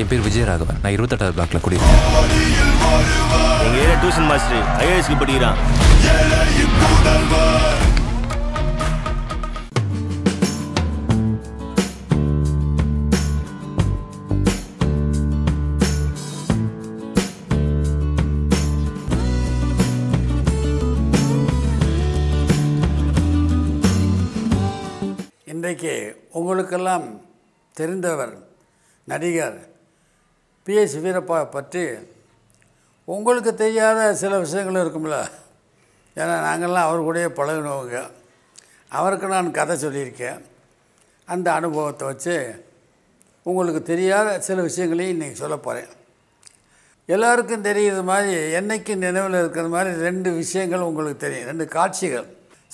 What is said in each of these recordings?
என் பேர் விஜயராகவன் நான் இருபத்தெட்டாவது பிளாக்ல குடியிருக்கேன் எங்கள் ஏரியா டியூஷன் மாஸ்டர் ஐஏஎஸ்க்கு படிக்கிறான் உங்களுக்கெல்லாம் தெரிந்தவர் நடிகர் பிஎஸ் வீரப்பா பற்றி உங்களுக்கு தெரியாத சில விஷயங்கள் இருக்கும்ல ஏன்னா நாங்கள்லாம் அவர் கூடயே பழகினவங்க அவருக்கு நான் கதை சொல்லியிருக்கேன் அந்த அனுபவத்தை வச்சு உங்களுக்கு தெரியாத சில விஷயங்களையும் இன்றைக்கி சொல்ல போகிறேன் எல்லோருக்கும் தெரியுது மாதிரி என்றைக்கு நினைவில் இருக்கிற மாதிரி ரெண்டு விஷயங்கள் உங்களுக்கு தெரியும் ரெண்டு காட்சிகள்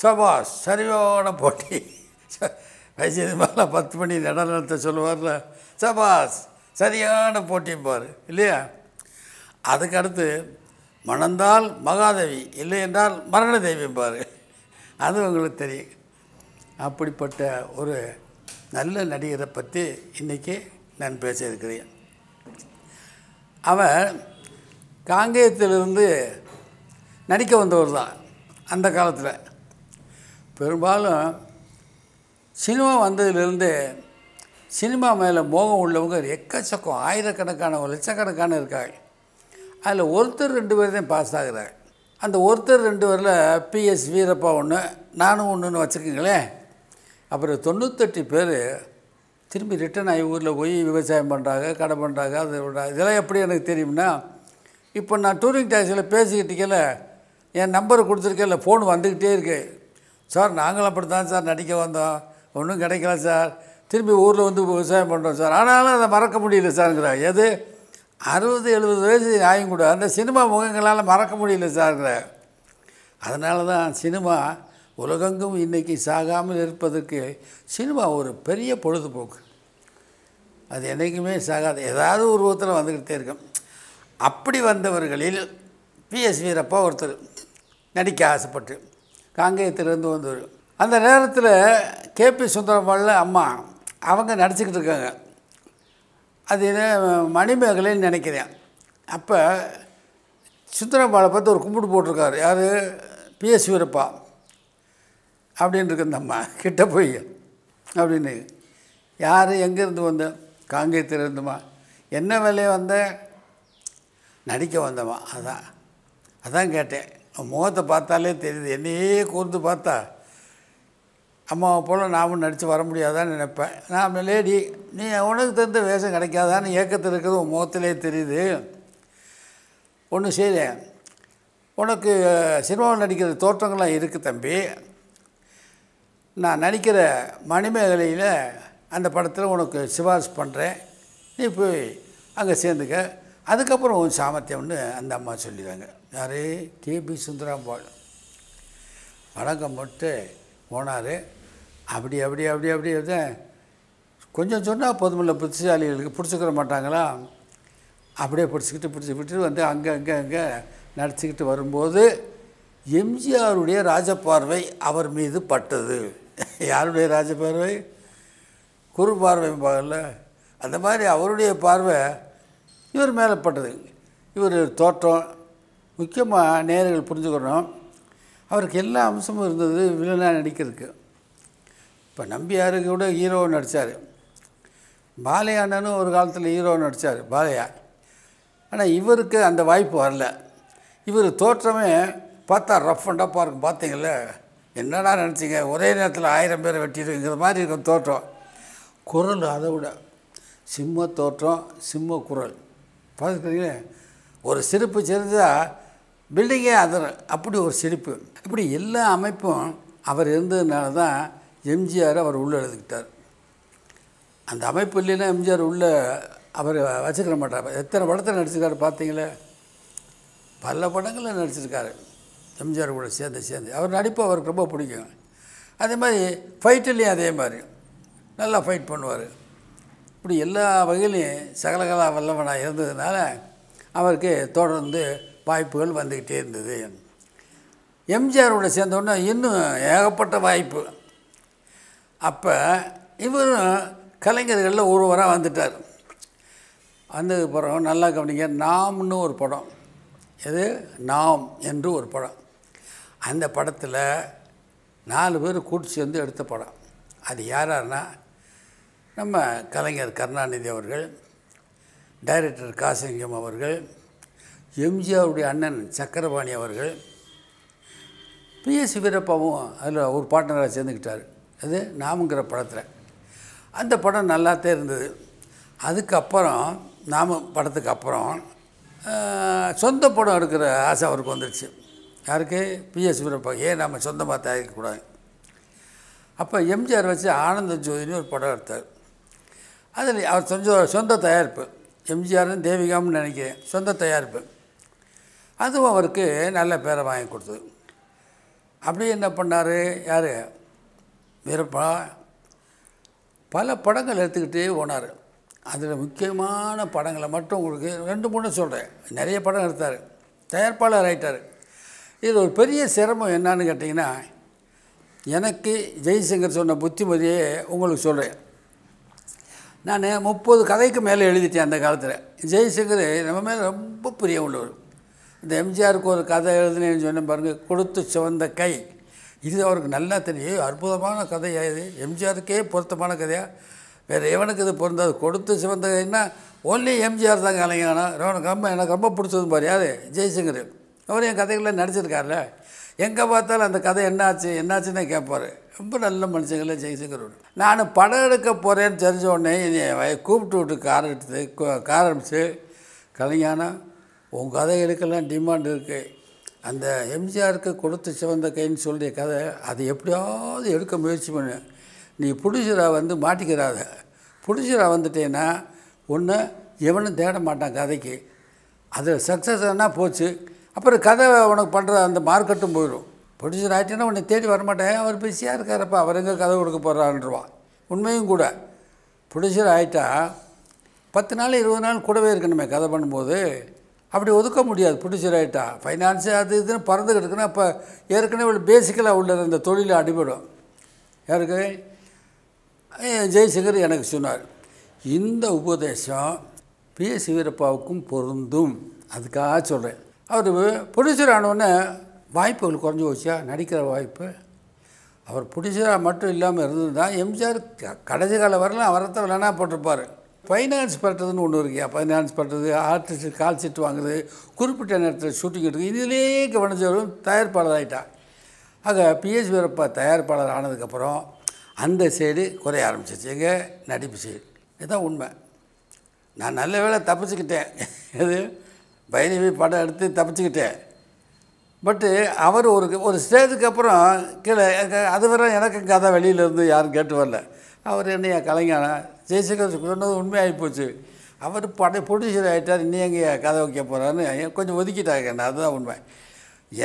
சபாஷ் சரிவான போட்டி வயசு மாதிரிலாம் பத்து மணி நடனத்தை சொல்லுவார்ல சபாஷ் சரியான போட்டிப்பார் இல்லையா அதுக்கடுத்து மணந்தால் மகாதேவி இல்லை என்றால் மரண பாரு அது உங்களுக்கு தெரியும் அப்படிப்பட்ட ஒரு நல்ல நடிகரை பற்றி இன்றைக்கி நான் பேசியிருக்கிறேன் இருக்கிறேன் அவன் காங்கேயத்திலிருந்து நடிக்க வந்தவர் தான் அந்த காலத்தில் பெரும்பாலும் சினிமா வந்ததுலேருந்து சினிமா மேலே மோகம் உள்ளவங்க எக்கச்சக்கம் ஆயிரக்கணக்கான லட்சக்கணக்கான இருக்காங்க அதில் ஒருத்தர் ரெண்டு பேர் தான் பாஸ் ஆகிறாங்க அந்த ஒருத்தர் ரெண்டு பேரில் பிஎஸ் வீரப்பா ஒன்று நானும் ஒன்றுன்னு வச்சுக்கோங்களேன் அப்புறம் தொண்ணூத்தெட்டு பேர் திரும்பி ரிட்டன் ஆகி ஊரில் போய் விவசாயம் பண்ணுறாங்க கடை பண்ணுறாங்க அது இதெல்லாம் எப்படி எனக்கு தெரியும்னா இப்போ நான் டூரிங் டாக்ஸியில் பேசிக்கிட்டிக்கல என் நம்பர் இல்லை ஃபோன் வந்துக்கிட்டே இருக்கு சார் நாங்களும் அப்படி தான் சார் நடிக்க வந்தோம் ஒன்றும் கிடைக்கல சார் திரும்பி ஊரில் வந்து விவசாயம் பண்ணுறோம் சார் ஆனாலும் அதை மறக்க முடியல சார்ங்கிறார் எது அறுபது எழுபது வயசு ஆகும் கூட அந்த சினிமா முகங்களால் மறக்க முடியல சார்ங்கிறார் அதனால தான் சினிமா உலகெங்கும் இன்றைக்கி சாகாமல் இருப்பதற்கு சினிமா ஒரு பெரிய பொழுதுபோக்கு அது என்றைக்குமே சாகாது ஏதாவது ஒரு உருவத்தில் வந்துக்கிட்டே இருக்கும் அப்படி வந்தவர்களில் பிஎஸ் வீரப்பா ஒருத்தர் நடிக்க ஆசைப்பட்டு காங்கேயத்திலேருந்து வந்தவர் அந்த நேரத்தில் கேபி சுந்தரம் அம்மா அவங்க நடிச்சுக்கிட்டு இருக்காங்க அது என்ன மணிமேகலைன்னு நினைக்கிறேன் அப்போ சுந்தரம்பாளை பார்த்து ஒரு கும்பிட்டு போட்டிருக்காரு யார் பிஎஸ் வீரப்பா அப்படின்னு இருக்கு அம்மா கிட்ட போய் அப்படின்னு யார் எங்கேருந்து வந்த காங்கேயத்திலிருந்துமா என்ன வேலையை வந்த நடிக்க வந்தம்மா அதான் அதான் கேட்டேன் முகத்தை பார்த்தாலே தெரியுது என்னையே கூர்ந்து பார்த்தா அம்மாவை போல் நாமும் நடித்து வர முடியாதான்னு நினைப்பேன் நான் லேடி நீ உனக்கு தெரிஞ்ச வேஷம் கிடைக்காதான்னு ஏக்கத்தில் இருக்கிறது உன் முகத்திலே தெரியுது ஒன்று செய்ய உனக்கு சினிமாவில் நடிக்கிற தோற்றங்கள்லாம் இருக்குது தம்பி நான் நடிக்கிற மணிமேகலையில் அந்த படத்தில் உனக்கு சிபாரிசு பண்ணுறேன் நீ போய் அங்கே சேர்ந்துக்க அதுக்கப்புறம் உன் சாமர்த்தியம்னு அந்த அம்மா சொல்லிடுறாங்க யார் கேபி சுந்தராம்பாள் வணக்கம் போட்டு போனார் அப்படி அப்படி அப்படி அப்படி தான் கொஞ்சம் சொன்னால் போதுமில்ல புத்திசாலிகளுக்கு பிடிச்சிக்கிற மாட்டாங்களா அப்படியே பிடிச்சிக்கிட்டு பிடிச்சி விட்டு வந்து அங்கே அங்கே அங்கே நடிச்சுக்கிட்டு வரும்போது எம்ஜிஆருடைய பார்வை அவர் மீது பட்டது யாருடைய ராஜபார்வை குரு பார்வை பார்க்கல அந்த மாதிரி அவருடைய பார்வை இவர் மேலே பட்டது இவர் தோற்றம் முக்கியமாக நேர்கள் புரிஞ்சுக்கணும் அவருக்கு எல்லா அம்சமும் இருந்தது வில்லனாக நடிக்கிறதுக்கு இப்போ நம்பியாரு கூட ஹீரோ நடித்தார் பாலையானனும் ஒரு காலத்தில் ஹீரோ நடித்தார் பாலையா ஆனால் இவருக்கு அந்த வாய்ப்பு வரல இவர் தோற்றமே பார்த்தா ரஃப் அண்ட் டப்பாக இருக்கும் பார்த்தீங்கள என்னடா நினச்சிங்க ஒரே நேரத்தில் ஆயிரம் பேரை வெட்டிடுங்கிற மாதிரி இருக்கும் தோற்றம் குரல் அதை விட சிம்ம தோற்றம் சிம்ம குரல் பார்த்துக்கிறீங்களே ஒரு சிரிப்பு சிரிஞ்சால் பில்டிங்கே அதர் அப்படி ஒரு சிரிப்பு இப்படி எல்லா அமைப்பும் அவர் இருந்ததுனால தான் எம்ஜிஆர் அவர் உள்ளே எழுதுக்கிட்டார் அந்த அமைப்பு இல்லைன்னா எம்ஜிஆர் உள்ளே அவர் வச்சுக்கிற மாட்டார் எத்தனை படத்தில் நடிச்சிருக்காரு பார்த்தீங்களே பல படங்களில் நடிச்சிருக்காரு எம்ஜிஆர் கூட சேர்ந்து சேர்ந்து அவர் நடிப்பு அவருக்கு ரொம்ப பிடிக்கும் அதே மாதிரி ஃபைட்டிலையும் அதே மாதிரி நல்லா ஃபைட் பண்ணுவார் இப்படி எல்லா வகையிலையும் சகலகலா வல்லவனாக இருந்ததுனால அவருக்கு தொடர்ந்து வாய்ப்புகள் வந்துக்கிட்டே இருந்தது எம்ஜிஆரோட சேர்ந்தவொன்னே இன்னும் ஏகப்பட்ட வாய்ப்பு அப்போ இவரும் கலைஞர்களில் ஒருவராக வந்துட்டார் வந்தது பிறகு நல்லா கவனிங்க நாம்னு ஒரு படம் எது நாம் என்று ஒரு படம் அந்த படத்தில் நாலு பேர் கூட்டு சேர்ந்து எடுத்த படம் அது யாராருன்னா நம்ம கலைஞர் கருணாநிதி அவர்கள் டைரக்டர் காசிங்கம் அவர்கள் எம்ஜிஆருடைய அண்ணன் சக்கரபாணி அவர்கள் பிஎஸ் வீரப்பாவும் அதில் ஒரு பாட்டனராக சேர்ந்துக்கிட்டார் அது நாமுங்கிற படத்தில் அந்த படம் நல்லாத்தே இருந்தது அதுக்கப்புறம் நாம படத்துக்கு அப்புறம் சொந்த படம் எடுக்கிற ஆசை அவருக்கு வந்துடுச்சு யாருக்கு பிஎஸ் வீரப்பா ஏன் நம்ம சொந்தமாக தயாரிக்கக்கூடாது அப்போ எம்ஜிஆர் வச்சு ஆனந்த ஜோதினு ஒரு படம் எடுத்தார் அதில் அவர் சொந்த சொந்த தயாரிப்பு எம்ஜிஆர்னு தேவிகாம்னு நினைக்கிறேன் சொந்த தயாரிப்பு அதுவும் அவருக்கு நல்ல பேரை வாங்கி கொடுத்தது அப்படியே என்ன பண்ணார் யார் வீரப்பா பல படங்கள் எடுத்துக்கிட்டே போனார் அதில் முக்கியமான படங்களை மட்டும் உங்களுக்கு ரெண்டு மூணு சொல்கிறேன் நிறைய படம் எடுத்தார் தயாரிப்பாளர் ஆகிட்டார் இது ஒரு பெரிய சிரமம் என்னான்னு கேட்டிங்கன்னா எனக்கு ஜெய்சங்கர் சொன்ன புத்திமதியே உங்களுக்கு சொல்கிறேன் நான் முப்பது கதைக்கு மேலே எழுதிட்டேன் அந்த காலத்தில் ஜெய்சங்கர் நம்ம மேலே ரொம்ப பிரிய உள்ளவர் இந்த எம்ஜிஆருக்கு ஒரு கதை எழுதுனேன்னு சொன்ன பாருங்கள் கொடுத்து சிவந்த கை இது அவருக்கு நல்லா தெரியும் அற்புதமான கதையாக இது எம்ஜிஆருக்கே பொருத்தமான கதையாக வேறு எவனுக்கு இது பொருந்தாது கொடுத்து சிவந்த கதைன்னா ஓன்லி எம்ஜிஆர் தான் கலைஞானம் எனக்கு ரொம்ப எனக்கு ரொம்ப பிடிச்சது பாரு யார் ஜெய்சங்கர் அவர் என் கதைகளில் நடிச்சிருக்காருல எங்கே பார்த்தாலும் அந்த கதை என்னாச்சு என்னாச்சுன்னு கேட்பார் ரொம்ப நல்ல மனுஷங்களே ஜெய்சங்கர் நான் படம் எடுக்க போகிறேன்னு தெரிஞ்ச உடனே கூப்பிட்டு விட்டு கார் எடுத்து கார் அனுப்பிச்சு கலைஞானம் உங்கள் கதை எடுக்கலாம் டிமாண்ட் இருக்குது அந்த எம்ஜிஆருக்கு கொடுத்து சிவந்த கைன்னு சொல்லிய கதை அது எப்படியாவது எடுக்க முயற்சி பண்ணு நீ புடிச்சிரா வந்து மாட்டிக்கிறாத புடிச்சிரா வந்துட்டேன்னா ஒன்று எவனும் தேட மாட்டான் கதைக்கு அதில் சக்ஸஸ் ஆனால் போச்சு அப்புறம் கதை உனக்கு பண்ணுற அந்த மார்க்கெட்டும் போயிடும் ப்ரொடியூசர் ஆகிட்டேன்னா உன்னை தேடி வரமாட்டேன் அவர் பிஸியாக இருக்காரப்பா அவர் எங்கே கதை கொடுக்க போகிறான்ருவான் உண்மையும் கூட ப்ரொடியூசர் ஆகிட்டா பத்து நாள் இருபது நாள் கூடவே இருக்கணுமே கதை பண்ணும்போது அப்படி ஒதுக்க முடியாது ஆகிட்டா ஃபைனான்ஸே அது இதுன்னு பறந்து கிடக்குன்னா இப்போ ஏற்கனவே இவ்வளோ பேசிக்கலாக உள்ளது அந்த தொழிலில் அடிபடும் யாருக்கு ஜெய்சங்கர் எனக்கு சொன்னார் இந்த உபதேசம் பி எஸ் வீரப்பாவுக்கும் பொருந்தும் அதுக்காக சொல்கிறேன் அவர் புடிச்சர் ஆனோடனே வாய்ப்புகள் குறைஞ்சி போச்சா நடிக்கிற வாய்ப்பு அவர் பிடிச்சதாக மட்டும் இல்லாமல் இருந்தது தான் எம்ஜிஆர் கடைசி காலம் வரலாம் தான் வேணா போட்டிருப்பார் ஃபைனான்ஸ் பண்ணுறதுன்னு ஒன்று இருக்கியா ஃபைனான்ஸ் பண்ணுறது ஆர்டிஸ்ட் கால் சீட் வாங்குறது குறிப்பிட்ட நேரத்தில் ஷூட்டிங் எடுக்கிறது இதிலே கவனிச்சவரும் தயார்பாளராகிட்டா ஆக பிஎஸ் வீரப்பா தயார்பாளர் ஆனதுக்கப்புறம் அந்த சைடு குறைய ஆரம்பிச்சிச்சு எங்கள் நடிப்பு சைடு இதுதான் உண்மை நான் நல்ல வேலை தப்பிச்சுக்கிட்டேன் இது பைரவி படம் எடுத்து தப்பிச்சுக்கிட்டேன் பட்டு அவர் ஒரு ஒரு ஸ்டேஜுக்கு அப்புறம் கீழே அது வரை எனக்கு கதை வெளியிலேருந்து யாரும் கேட்டு வரல அவர் என்னையா கலைஞான ஜெய்சங்கர் சொன்னது உண்மையாகி போச்சு அவர் படை ப்ரொடியூசர் ஆகிட்டார் இன்னும் எங்கே கதை வைக்க போகிறான்னு கொஞ்சம் ஒதுக்கிட்டாங்க என்ன அதுதான் உண்மை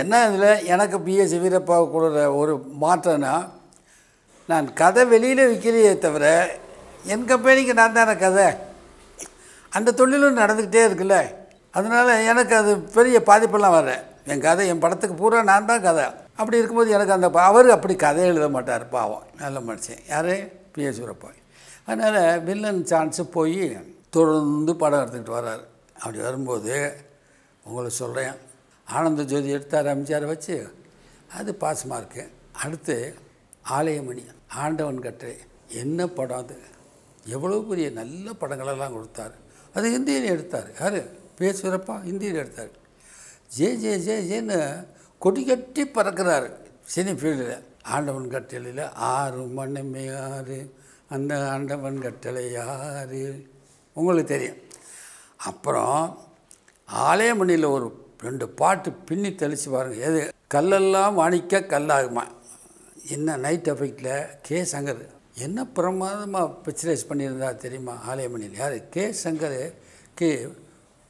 என்ன இதில் எனக்கு பிஎஸ் வீரப்பா கொடுற ஒரு மாற்றம்னா நான் கதை வெளியில் விற்கலையே தவிர என் கம்பெனிக்கு நான் தானே கதை அந்த தொழிலும் நடந்துக்கிட்டே இருக்குல்ல அதனால் எனக்கு அது பெரிய பாதிப்பெல்லாம் வர என் கதை என் படத்துக்கு பூரா நான் தான் கதை அப்படி இருக்கும்போது எனக்கு அந்த அவர் அப்படி கதை எழுத மாட்டார் பாவம் நல்ல மனுஷன் யார் பிஎஸ் வீரப்பாய் அதனால் வில்லன் சான்ஸு போய் தொடர்ந்து படம் எடுத்துக்கிட்டு வர்றாரு அப்படி வரும்போது உங்களுக்கு சொல்கிறேன் ஆனந்த ஜோதி எடுத்தார் எம்ஜிஆரை வச்சு அது பாசமாக மார்க்கு அடுத்து ஆலயமணி ஆண்டவன் கட்டளை என்ன படம் அது எவ்வளோ பெரிய நல்ல படங்களெல்லாம் கொடுத்தார் அது ஹிந்தியில் எடுத்தார் யார் பேசுகிறப்பா ஹிந்தியில் எடுத்தார் ஜே ஜே ஜே ஜேன்னு கொடி கட்டி பறக்கிறார் சினி ஃபீல்டில் ஆண்டவன் கட்டளையில் ஆறு மண்ணுமே ஆறு அந்த ஆண்டவன் கட்டளை யாரு உங்களுக்கு தெரியும் அப்புறம் ஆலயமணியில் ஒரு ரெண்டு பாட்டு பின்னி தெளித்து பாருங்கள் எது கல்லெல்லாம் வாணிக்க கல்லாகுமா என்ன நைட் எஃபெக்டில் கே சங்கர் என்ன பிரமாதமாக பிக்சரைஸ் பண்ணியிருந்தா தெரியுமா ஆலயமணியில் யார் கே சங்கர் கே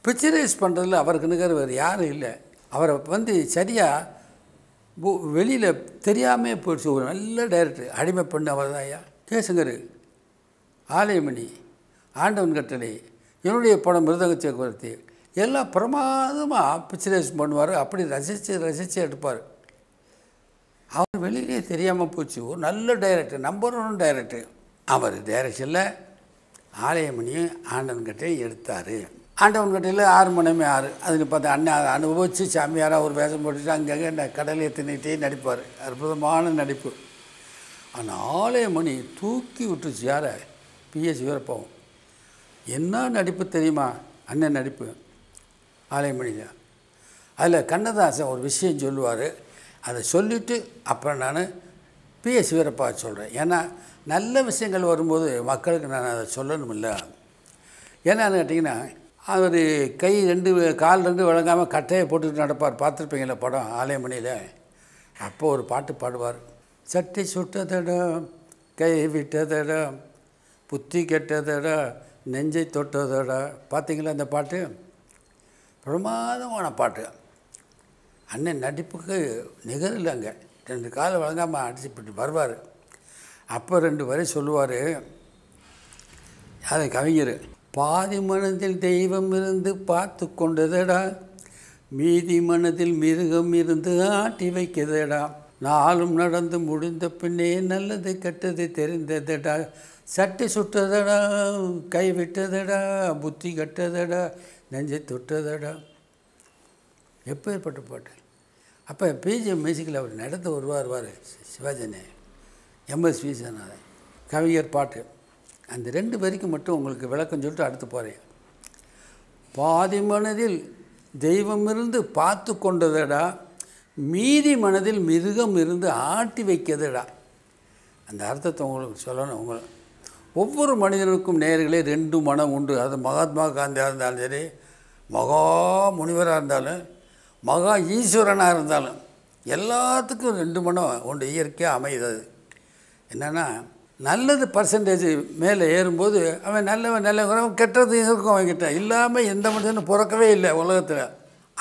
பிக்சரைஸ் பண்ணுறதுல அவருக்கு நிகர் வேறு யாரும் இல்லை அவரை வந்து சரியாக வெளியில் தெரியாமல் போயிடுச்சு ஒரு நல்ல டைரக்டர் அடிமை பெண் அவர் தான் ஐயா ஜெயசங்கர் ஆலயமணி ஆண்டவன் கட்டளை என்னுடைய படம் மிருதங்க சக்கரவர்த்தி எல்லாம் பிரமாதமாக பிக்சரைஸ் பண்ணுவார் அப்படி ரசித்து ரசித்து எடுப்பார் அவர் வெளியிலே தெரியாமல் போச்சு ஒரு நல்ல டைரக்டர் நம்பர் ஒன் டைரக்டர் அவர் டைரக்ஷனில் ஆலயமணியும் ஆண்டவன் கட்டையும் எடுத்தார் ஆண்டவன் கட்டையில் ஆறு மனமே ஆறு அதுக்கு பார்த்து அண்ணன் அனுபவித்து சாமியாராக ஒரு வேஷம் போட்டுட்டு அங்கங்கே இந்த கடலையை தின்னுகிட்டே நடிப்பார் அற்புதமான நடிப்பு ஆலய மணி தூக்கி விட்டுச்சு யாரை பிஎஸ் வீரப்பாவும் என்ன நடிப்பு தெரியுமா அண்ணன் நடிப்பு ஆலயமணிங்க அதில் கண்ணதாசன் ஒரு விஷயம் சொல்லுவார் அதை சொல்லிவிட்டு அப்புறம் நான் பிஎஸ் வீரப்பா சொல்கிறேன் ஏன்னா நல்ல விஷயங்கள் வரும்போது மக்களுக்கு நான் அதை சொல்லணும் இல்லை ஏன்னான்னு கேட்டிங்கன்னா அவர் கை ரெண்டு கால் ரெண்டு வழங்காமல் கட்டையை போட்டுட்டு நடப்பார் பார்த்துருப்பீங்கள படம் ஆலயமணியில் அப்போ ஒரு பாட்டு பாடுவார் சட்டி சுட்டதடம் கை விட்டதடம் புத்தி கெட்டதடா நெஞ்சை தொட்டதடா பார்த்தீங்களா அந்த பாட்டு பிரமாதமான பாட்டு அண்ணன் நடிப்புக்கு அங்கே ரெண்டு காலை வழங்காமல் அடிச்சு இப்படி வருவார் அப்போ ரெண்டு வரை சொல்லுவார் அது கவிஞர் பாதி மனதில் தெய்வம் இருந்து பார்த்து கொண்டதடா மீதி மனதில் மிருகம் இருந்து ஆட்டி வைக்கிறதடா நாளும் நடந்து முடிந்த பின்னே நல்லது கெட்டது தெரிந்ததடா சட்டி சுட்டதடா கைவிட்டதடா புத்தி கட்டதடா நெஞ்சை தொட்டதடா எப்பேற்பட்ட பாட்டு அப்போ பிஜி மியூசிக்கில் அவர் நடந்து வருவார் வார் சிவாஜனே எம்எஸ் விஸ்வநாதன் கவிஞர் பாட்டு அந்த ரெண்டு பேருக்கு மட்டும் உங்களுக்கு விளக்கம் சொல்லிட்டு அடுத்து போகிறேன் பாதி மனதில் தெய்வம் இருந்து பார்த்து கொண்டதடா மீதி மனதில் மிருகம் இருந்து ஆட்டி வைக்கிறதுடா அந்த அர்த்தத்தை உங்களுக்கு சொல்லணும் உங்களை ஒவ்வொரு மனிதனுக்கும் நேர்களே ரெண்டு மனம் உண்டு அது மகாத்மா காந்தியாக இருந்தாலும் சரி மகா முனிவராக இருந்தாலும் மகா ஈஸ்வரனாக இருந்தாலும் எல்லாத்துக்கும் ரெண்டு மனம் ஒன்று இயற்கையாக அமையுது அது என்னென்னா நல்லது பர்சன்டேஜ் மேலே ஏறும்போது அவன் நல்லவன் நல்லவன் கெட்டது இருக்கும் அவங்கிட்ட இல்லாமல் எந்த மனுஷனும் பிறக்கவே இல்லை உலகத்தில்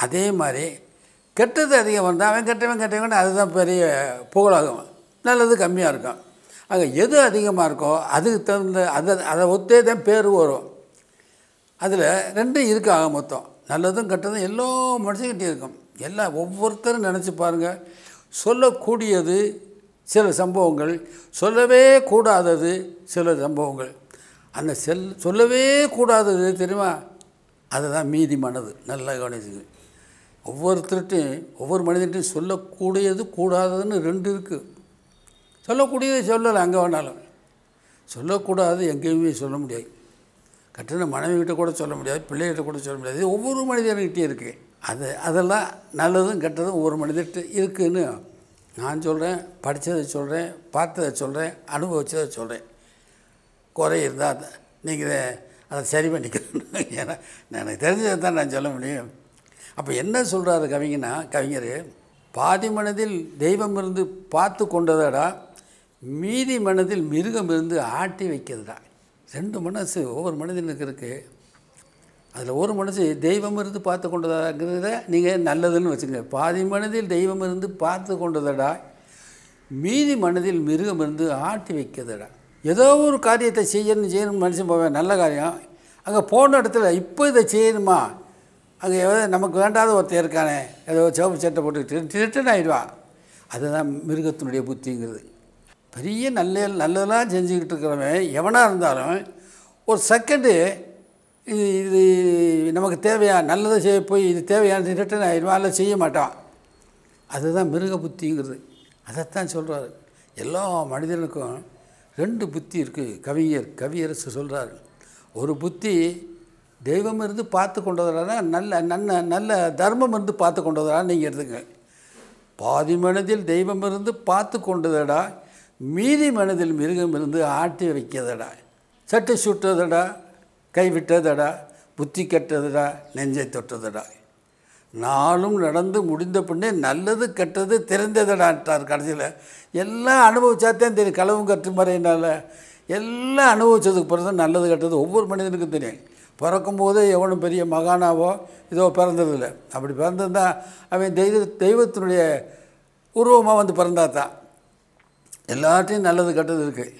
அதே மாதிரி கெட்டது அதிகம் வந்தால் அவன் கெட்டவன் கெட்டவன் அதுதான் பெரிய புகழாகும் நல்லது கம்மியாக இருக்கும் அங்கே எது அதிகமாக இருக்கோ அதுக்கு தகுந்த அதை அதை ஒத்தே தான் பேர் வரும் அதில் ரெண்டும் இருக்கு மொத்தம் நல்லதும் கெட்டதும் எல்லா மனுஷங்கிட்டே இருக்கும் எல்லா ஒவ்வொருத்தரும் நினச்சி பாருங்கள் சொல்லக்கூடியது சில சம்பவங்கள் சொல்லவே கூடாதது சில சம்பவங்கள் அந்த செல் சொல்லவே கூடாதது தெரியுமா அதுதான் மீதி மனது நல்லா கவனிச்சுங்க ஒவ்வொருத்தர்கிட்டையும் ஒவ்வொரு மனிதர்கிட்டையும் சொல்லக்கூடியது கூடாததுன்னு ரெண்டு இருக்குது சொல்லக்கூடியது சொல்லலை அங்கே வேணாலும் சொல்லக்கூடாது எங்கேயுமே சொல்ல முடியாது கட்டின மனைவிக்கிட்ட கூட சொல்ல முடியாது பிள்ளைகிட்ட கூட சொல்ல முடியாது ஒவ்வொரு மனிதர்கிட்டையும் இருக்குது அது அதெல்லாம் நல்லதும் கெட்டதும் ஒவ்வொரு மனிதர்கிட்ட இருக்குதுன்னு நான் சொல்கிறேன் படித்ததை சொல்கிறேன் பார்த்ததை சொல்கிறேன் அனுபவித்ததை சொல்கிறேன் குறை இருந்தால் நீங்கள் அதை சரி பண்ணிக்கணும் ஏன்னா எனக்கு தெரிஞ்சதை தான் நான் சொல்ல முடியும் அப்போ என்ன சொல்கிறாரு கவிஞனா கவிஞர் பாதி மனதில் தெய்வம் இருந்து பார்த்து கொண்டதடா மீதி மனதில் மிருகம் இருந்து ஆட்டி வைக்கிறதா ரெண்டு மனசு ஒவ்வொரு மனதினுக்கு இருக்குது அதில் ஒரு மனசு தெய்வம் இருந்து பார்த்து கொண்டதாங்கிறத நீங்கள் நல்லதுன்னு வச்சுக்கங்க பாதி மனதில் தெய்வம் இருந்து பார்த்து கொண்டதடா மீதி மனதில் மிருகம் இருந்து ஆட்டி வைக்கிறதடா ஏதோ ஒரு காரியத்தை செய்யணும்னு செய்யணும்னு மனுஷன் போவேன் நல்ல காரியம் அங்கே போன இடத்துல இப்போ இதை செய்யணுமா அங்கே ஏதோ நமக்கு வேண்டாத ஒருத்தர் இருக்கானே ஏதோ சிவப்பு சட்டை போட்டு திருட்டன் ஆயிடுவான் அதுதான் மிருகத்தினுடைய புத்திங்கிறது பெரிய நல்ல நல்லதெல்லாம் செஞ்சுக்கிட்டு இருக்கிறவன் எவனாக இருந்தாலும் ஒரு செகண்டு இது இது நமக்கு தேவையா நல்லதை செய்ய போய் இது தேவையான சொல்லிட்டு நான் இனிமேல் செய்ய மாட்டான் அதுதான் மிருக புத்திங்கிறது அதைத்தான் சொல்கிறார் எல்லா மனிதனுக்கும் ரெண்டு புத்தி இருக்குது கவிஞர் கவியரசு சொல்கிறார் ஒரு புத்தி தெய்வம் இருந்து பார்த்து கொண்டு நல்ல நல்ல நல்ல தர்மம் இருந்து பார்த்து கொண்டு நீங்கள் எடுத்துங்க பாதி மனதில் தெய்வம் இருந்து பார்த்து கொண்டதடா மீதி மனதில் மிருகம் இருந்து ஆட்டி வைக்கிறதடா சட்டை சுட்டுறதடா கைவிட்டதடா புத்தி கெட்டதுடா நெஞ்சை தொட்டதடா நாளும் நடந்து முடிந்த பின்னே நல்லது கெட்டது திறந்ததடான்ட்டார் கடைசியில் எல்லாம் அனுபவிச்சாத்தான் தெரியும் களவும் கற்று மறையினால் எல்லாம் அனுபவித்ததுக்கு பிறகு நல்லது கெட்டது ஒவ்வொரு மனிதனுக்கும் தெரியும் பிறக்கும் போதே எவனும் பெரிய மகானாவோ இதோ பிறந்ததில்லை அப்படி பிறந்ததுதான் அவன் தெய்வ தெய்வத்தினுடைய உருவமாக வந்து பிறந்தா தான் எல்லாத்தையும் நல்லது கெட்டது இருக்குது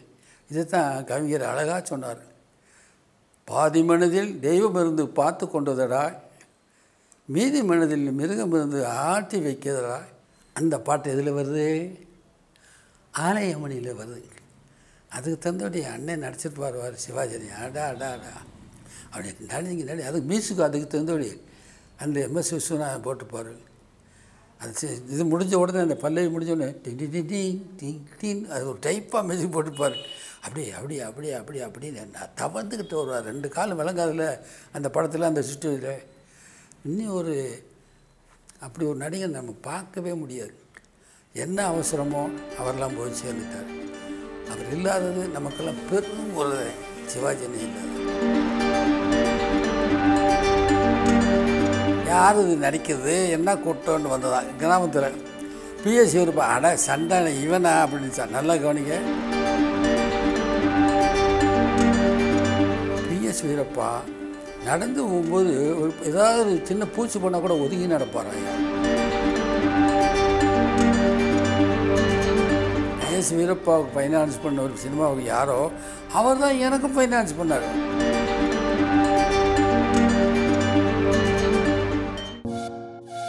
இதை தான் கவிஞர் அழகாக சொன்னார் பாதி மனதில் தெய்வ மருந்து பார்த்து கொண்டதடாய் மீதி மனதில் மிருக மருந்து ஆட்டி வைக்கிறதாய் அந்த பாட்டு எதில் வருது ஆலயமணியில் வருது அதுக்கு தந்தோடைய அண்ணன் நடிச்சிட்டு வருவார் சிவாஜி அடா அடா அடா அப்படி நடிங்க நடி அதுக்கு மியூசிக் அதுக்கு தந்தோடைய அந்த எம்எஸ் விஸ்வநாதன் போட்டுப்பார் அது இது முடிஞ்ச உடனே அந்த பல்லவி முடிஞ்ச உடனே டிங் டிங் டிங் டிங் அது ஒரு டைப்பாக மியூசிக் போட்டுப்பார் அப்படி அப்படி அப்படி அப்படி அப்படின்னு நான் தவந்துக்கிட்டு வருவார் ரெண்டு கால் விளங்காதில் அந்த படத்தில் அந்த சிஸ்டம் இதில் இன்னும் ஒரு அப்படி ஒரு நடிகர் நம்ம பார்க்கவே முடியாது என்ன அவசரமோ அவரெல்லாம் போய் சேர்ந்துட்டார் அவர் இல்லாதது நமக்கெல்லாம் பெரும் ஒரு சிவாஜி இல்லாத யார் இது நடிக்கிறது என்ன கூட்டம்னு வந்ததா கிராமத்தில் பிஎஸ்சி ஒரு அட சண்டை இவனா அப்படின்னு சார் நல்லா கவனிக்க நடப்பான் நடந்து போகும்போது ஒரு ஏதாவது ஒரு சின்ன பூச்சி பண்ணால் கூட ஒதுங்கி நடப்பார் ஐயா எஸ் வீரப்பாவுக்கு ஃபைனான்ஸ் பண்ண ஒரு சினிமாவுக்கு யாரோ அவர் தான் எனக்கும் ஃபைனான்ஸ் பண்ணார்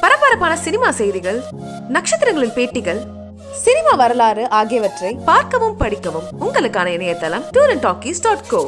பரபரப்பான சினிமா செய்திகள் நட்சத்திரங்களின் பேட்டிகள் சினிமா வரலாறு ஆகியவற்றை பார்க்கவும் படிக்கவும் உங்களுக்கான இணையதளம் டூர் அண்ட் டாட் கோ